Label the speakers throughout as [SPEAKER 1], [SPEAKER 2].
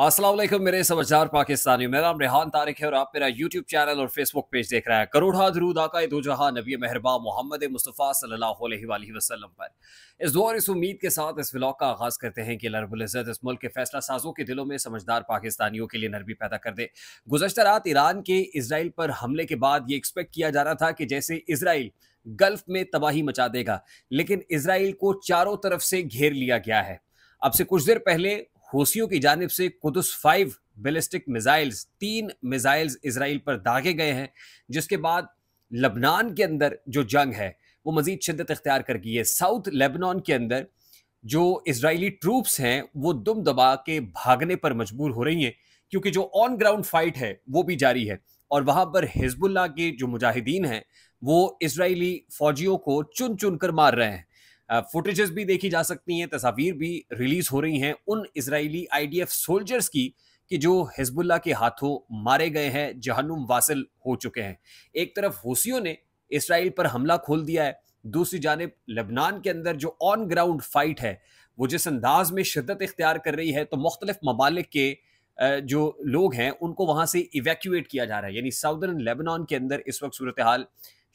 [SPEAKER 1] असलम मेरे समझदार पाकिस्तानी मेरा नाम रेहान तारिक है और आप मेरा यूट्यूब चैनल और फेसबुक पेज देख रहे हैं करोड़ा दरूद आका दो जहाँ नबी मेहरबा मोहम्मद मुस्तफ़ा सल्ला वसलम पर इस दौर इस उम्मीद के साथ इस व्लॉग का आगाज़ करते हैं कि लरबुल्ज़त इस मुल्क के फैसला साजों के दिलों में समझदार पाकिस्तानियों के लिए नरबी पैदा कर दे गुजशत रात ईरान के इसराइल पर हमले के बाद ये एक्सपेक्ट किया जा रहा था कि जैसे इसराइल गल्फ में तबाही मचा देगा लेकिन इसराइल को चारों तरफ से घेर लिया गया है अब से कुछ देर पहले हूसियों की जानब से कुदस फाइव बेलिस्टिक मिज़ाइल्स तीन मिज़ाइल्स इसराइल पर दागे गए हैं जिसके बाद लबनान के अंदर जो जंग है वो मज़ीद शिदत अख्तियार कर गई है साउथ लेबनान के अंदर जो इसराइली ट्रूप्स हैं वो दुम दबा के भागने पर मजबूर हो रही हैं क्योंकि जो ऑन ग्राउंड फाइट है वो भी जारी है और वहाँ पर हिजबुल्ला के जो मुजाहिदीन हैं वो इसराइली फौजियों को चुन चुन कर मार रहे हैं फुटेजेस भी देखी जा सकती हैं तस्वीर भी रिलीज हो रही हैं उन इसराइली आईडीएफ सोल्जर्स की कि जो हिजबुल्ला के हाथों मारे गए हैं जहनुम वासिल हो चुके हैं एक तरफ हूसियों ने इसराइल पर हमला खोल दिया है दूसरी जानब लेबनान के अंदर जो ऑन ग्राउंड फाइट है वो जिस अंदाज में शिद्दत इख्तियार कर रही है तो मुख्तलिफ ममालिक के जो लोग हैं उनको वहाँ से इवैक्यूएट किया जा रहा है यानी साउदर्न लेबनान के अंदर इस वक्त सूरत हाल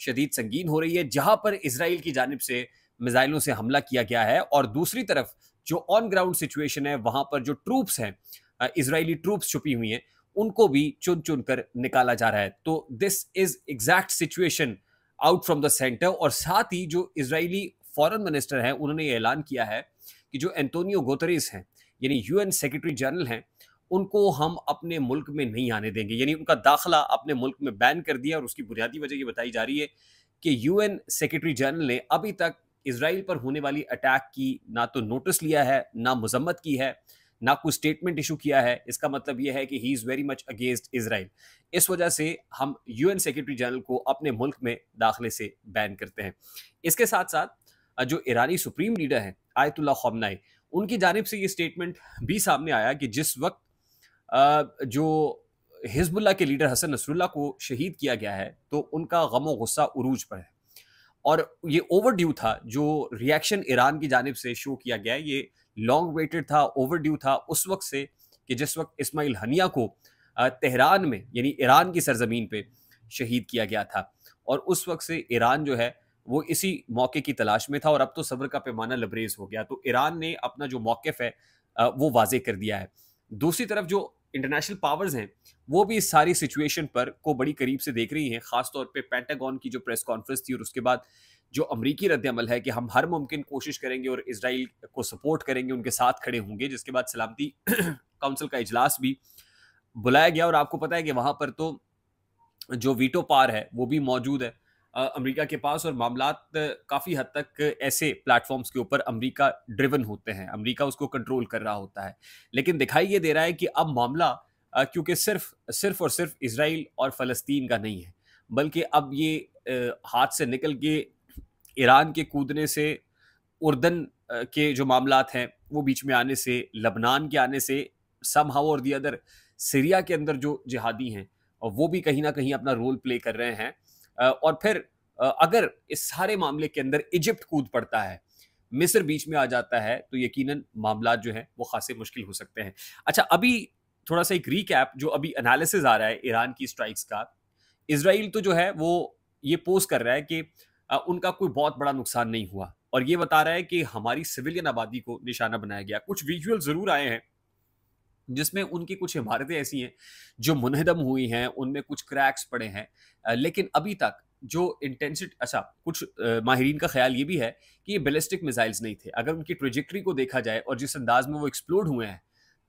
[SPEAKER 1] शदीद संगीन हो रही है जहाँ पर इसराइल की जानब से मिसाइलों से हमला किया गया है और दूसरी तरफ जो ऑन ग्राउंड सिचुएशन है वहां पर जो ट्रूप्स हैं इसराइली ट्रूप्स छुपी हुई हैं उनको भी चुन चुन कर निकाला जा रहा है तो this is exact situation out from the centre और साथ ही जो इसराइली फॉरेन मिनिस्टर हैं उन्होंने ये ऐलान किया है कि जो एंटोनियो गोतरेस हैं यानी यूएन सेक्रेटरी जनरल हैं उनको हम अपने मुल्क में नहीं आने देंगे यानी उनका दाखला अपने मुल्क में बैन कर दिया और उसकी बुनियादी वजह ये बताई जा रही है कि यूएन सेक्रेटरी जनरल ने अभी तक इसराइल पर होने वाली अटैक की ना तो नोटिस लिया है ना मजम्मत की है ना कोई स्टेटमेंट इशू किया है इसका मतलब यह है कि he is very much against Israel इस वजह से हम एन सेक्रेटरी जनरल को अपने मुल्क में दाखिले से बैन करते हैं इसके साथ साथ जो ईरानी सुप्रीम लीडर हैं आयतुल्ला खमनाई उनकी जानब से ये स्टेटमेंट भी सामने आया कि जिस वक्त जो हिजबुल्ला के लीडर हसन नसरुल्ला को शहीद किया गया है तो उनका गमो गुस्सा उरूज पर है और ये ओवरड्यू था जो रिएक्शन ईरान की जानब से शो किया गया ये लॉन्ग वेटेड था ओवरड्यू था उस वक्त से कि जिस वक्त इसमाइल हनिया को तेहरान में यानी ईरान की सरजमीन पे शहीद किया गया था और उस वक्त से ईरान जो है वो इसी मौके की तलाश में था और अब तो सब्र का पैमाना लबरेज हो गया तो ईरान ने अपना जो मौक़ है वो वाजे कर दिया है दूसरी तरफ जो इंटरनेशनल पावर्स हैं वो भी इस सारी सिचुएशन पर को बड़ी करीब से देख रही हैं खासतौर पे पेंटागन की जो प्रेस कॉन्फ्रेंस थी और उसके बाद जो अमरीकी रद्दमल है कि हम हर मुमकिन कोशिश करेंगे और इसराइल को सपोर्ट करेंगे उनके साथ खड़े होंगे जिसके बाद सलामती काउंसिल का इजलास भी बुलाया गया और आपको पता है कि वहाँ पर तो जो वीटो पार है वो भी मौजूद है अमेरिका के पास और मामला काफ़ी हद तक ऐसे प्लेटफॉर्म्स के ऊपर अमेरिका ड्रिवन होते हैं अमेरिका उसको कंट्रोल कर रहा होता है लेकिन दिखाई ये दे रहा है कि अब मामला क्योंकि सिर्फ सिर्फ और सिर्फ इसराइल और फ़लस्तीन का नहीं है बल्कि अब ये हाथ से निकल के ईरान के कूदने से उर्दन के जो मामला हैं वो बीच में आने से लबनान के आने से सम हाउ और दी अदर सीरिया के अंदर जो जिहादी हैं और वो भी कहीं ना कहीं अपना रोल प्ले कर रहे हैं और फिर अगर इस सारे मामले के अंदर इजिप्ट कूद पड़ता है मिस्र बीच में आ जाता है तो यकीनन मामला जो है वो खासे मुश्किल हो सकते हैं अच्छा अभी थोड़ा सा एक रिकैप जो अभी एनालिसिस आ रहा है ईरान की स्ट्राइक्स का इसराइल तो जो है वो ये पोज कर रहा है कि उनका कोई बहुत बड़ा नुकसान नहीं हुआ और ये बता रहा है कि हमारी सिविलियन आबादी को निशाना बनाया गया कुछ विजुअल जरूर आए हैं जिसमें उनकी कुछ इमारतें ऐसी हैं जो मुनहदम हुई हैं उनमें कुछ क्रैक्स पड़े हैं लेकिन अभी तक जो इंटेंसिटी अच्छा कुछ माहरीन का ख्याल ये भी है कि ये बेलिस्टिक मिसाइल्स नहीं थे अगर उनकी ट्रोजेक्ट्री को देखा जाए और जिस अंदाज में वो एक्सप्लोड हुए हैं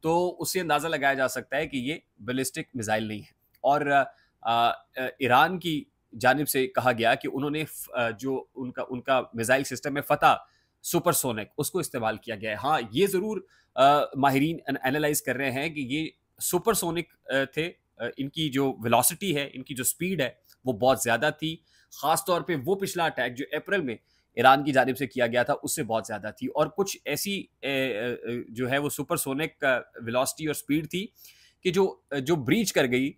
[SPEAKER 1] तो उससे अंदाज़ा लगाया जा सकता है कि ये बेलिस्टिक मिसाइल नहीं है और ईरान की जानब से कहा गया कि उन्होंने जो उनका उनका मिसाइल सिस्टम है फतेह सुपरसोनिक उसको इस्तेमाल किया गया है हाँ ये ज़रूर माहरीन एनालाइज कर रहे हैं कि ये सुपरसोनिक थे इनकी जो वेलोसिटी है इनकी जो स्पीड है वो बहुत ज़्यादा थी ख़ास तौर पे वो पिछला अटैक जो अप्रैल में ईरान की जानब से किया गया था उससे बहुत ज़्यादा थी और कुछ ऐसी जो है वो सुपरसोनिक वेलोसिटी और स्पीड थी कि जो जो ब्रीच कर गई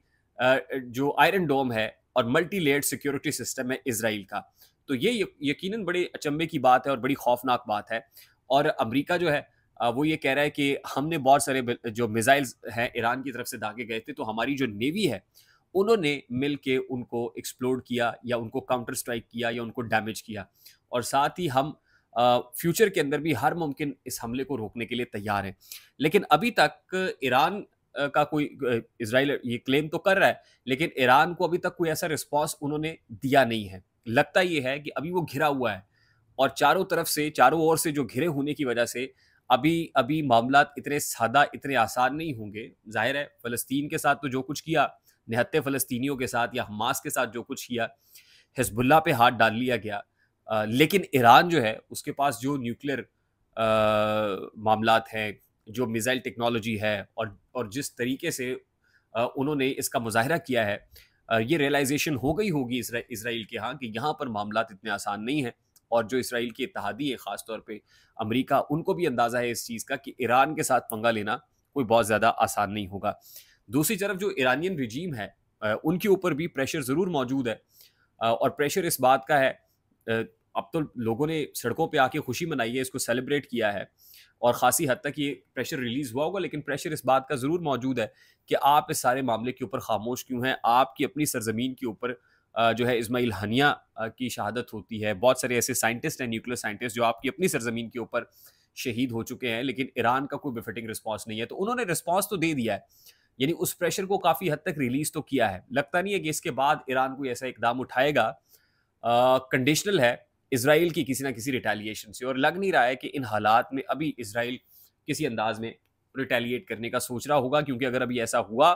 [SPEAKER 1] जो आयरन डोम है और मल्टी लेयर सिक्योरिटी सिस्टम है इसराइल का तो ये यकीनन बड़े अचंबे की बात है और बड़ी खौफनाक बात है और अमरीका जो है वो ये कह रहा है कि हमने बहुत सारे जो मिज़ाइल्स हैं ईरान की तरफ से दागे गए थे तो हमारी जो नेवी है उन्होंने मिल के उनको एक्सप्लोड किया या उनको काउंटर स्ट्राइक किया या उनको डैमेज किया और साथ ही हम फ्यूचर के अंदर भी हर मुमकिन इस हमले को रोकने के लिए तैयार हैं लेकिन अभी तक ईरान का कोई इसराइल ये क्लेम तो कर रहा है लेकिन ईरान को अभी तक कोई ऐसा रिस्पॉन्स उन्होंने दिया नहीं है लगता ये है कि अभी वो घिरा हुआ है और चारों तरफ से चारों ओर से जो घिरे होने की वजह से अभी अभी मामला इतने सादा इतने आसान नहीं होंगे जाहिर है फ़लस्तीन के साथ तो जो कुछ किया निहत्ते फ़लस्तीनियों के साथ या हमास के साथ जो कुछ किया हिजबुल्ला पे हाथ डाल लिया गया आ, लेकिन ईरान जो है उसके पास जो न्यूक्लियर मामला हैं जो मिज़ाइल टेक्नोलॉजी है और और जिस तरीके से आ, उन्होंने इसका मुजाहरा किया है ये रियलाइजेशन हो गई होगी इसराइल के यहाँ कि यहाँ पर मामला इतने आसान नहीं हैं और जो इसराइल की इतिहादी है ख़ासतौर पर अमरीका उनको भी अंदाज़ा है इस चीज़ का कि ईरान के साथ पंगा लेना कोई बहुत ज़्यादा आसान नहीं होगा दूसरी तरफ जो ईरानियन रिजीम है उनके ऊपर भी प्रेशर ज़रूर मौजूद है और प्रेशर इस बात का है अब तो लोगों ने सड़कों पे आके खुशी मनाई है इसको सेलिब्रेट किया है और खासी हद तक ये प्रेशर रिलीज़ हुआ होगा लेकिन प्रेशर इस बात का ज़रूर मौजूद है कि आप इस सारे मामले के ऊपर खामोश क्यों हैं आपकी अपनी सरजमीन के ऊपर जो है इसमाइल हनिया की शहादत होती है बहुत सारे ऐसे साइंटिस्ट हैं न्यूक्लियर साइंटिस्ट जो आपकी अपनी सरजमीन के ऊपर शहीद हो चुके हैं लेकिन ईरान का कोई बिफिटिंग रिस्पॉन्स नहीं है तो उन्होंने रिस्पॉन्स तो दे दिया है यानी उस प्रेशर को काफ़ी हद तक रिलीज़ तो किया है लगता नहीं है कि इसके बाद ईरान कोई ऐसा इकदाम उठाएगा कंडीशनल है इसराइल की किसी ना किसी रिटेलिएशन से और लग नहीं रहा है कि इन हालात में अभी इसराइल किसी अंदाज में रिटेलिएट करने का सोच रहा होगा क्योंकि अगर अभी ऐसा हुआ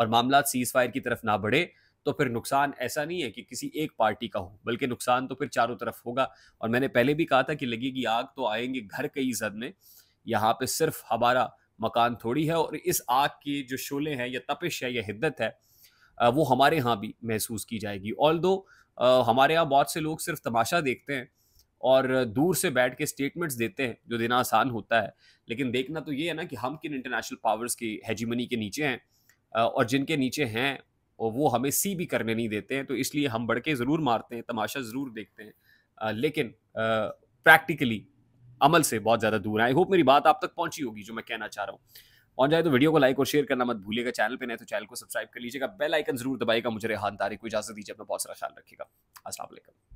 [SPEAKER 1] और मामला सीज फायर की तरफ ना बढ़े तो फिर नुकसान ऐसा नहीं है कि किसी एक पार्टी का हो बल्कि नुकसान तो फिर चारों तरफ होगा और मैंने पहले भी कहा था कि लगेगी आग तो आएंगे घर कई जद में यहाँ पे सिर्फ हमारा मकान थोड़ी है और इस आग के जो शोले हैं या तपिश है या हिद्दत है वो हमारे यहाँ भी महसूस की जाएगी ऑल हमारे यहाँ बहुत से लोग सिर्फ तमाशा देखते हैं और दूर से बैठ के स्टेटमेंट्स देते हैं जो देना आसान होता है लेकिन देखना तो ये है ना कि हम किन इंटरनेशनल पावर्स की हैजीमनी के नीचे हैं और जिनके नीचे हैं और वो हमें सी भी करने नहीं देते हैं तो इसलिए हम बढ़ के ज़रूर मारते हैं तमाशा ज़रूर देखते हैं लेकिन प्रैक्टिकली अमल से बहुत ज़्यादा दूर है आई होप मेरी बात आप तक पहुंची होगी जो मैं कहना चाह रहा हूँ ऑन जाए तो वीडियो को लाइक और शेयर करना मत भूलिएगा चैनल पे नहीं तो चैनल को सब्सक्राइब कर लीजिएगा बेल आइकन जरूर दबाएगा मुझे रेहान तारीख को इजाजत दीजिए अपना बहुत सारा ख्याल रखिएगा असला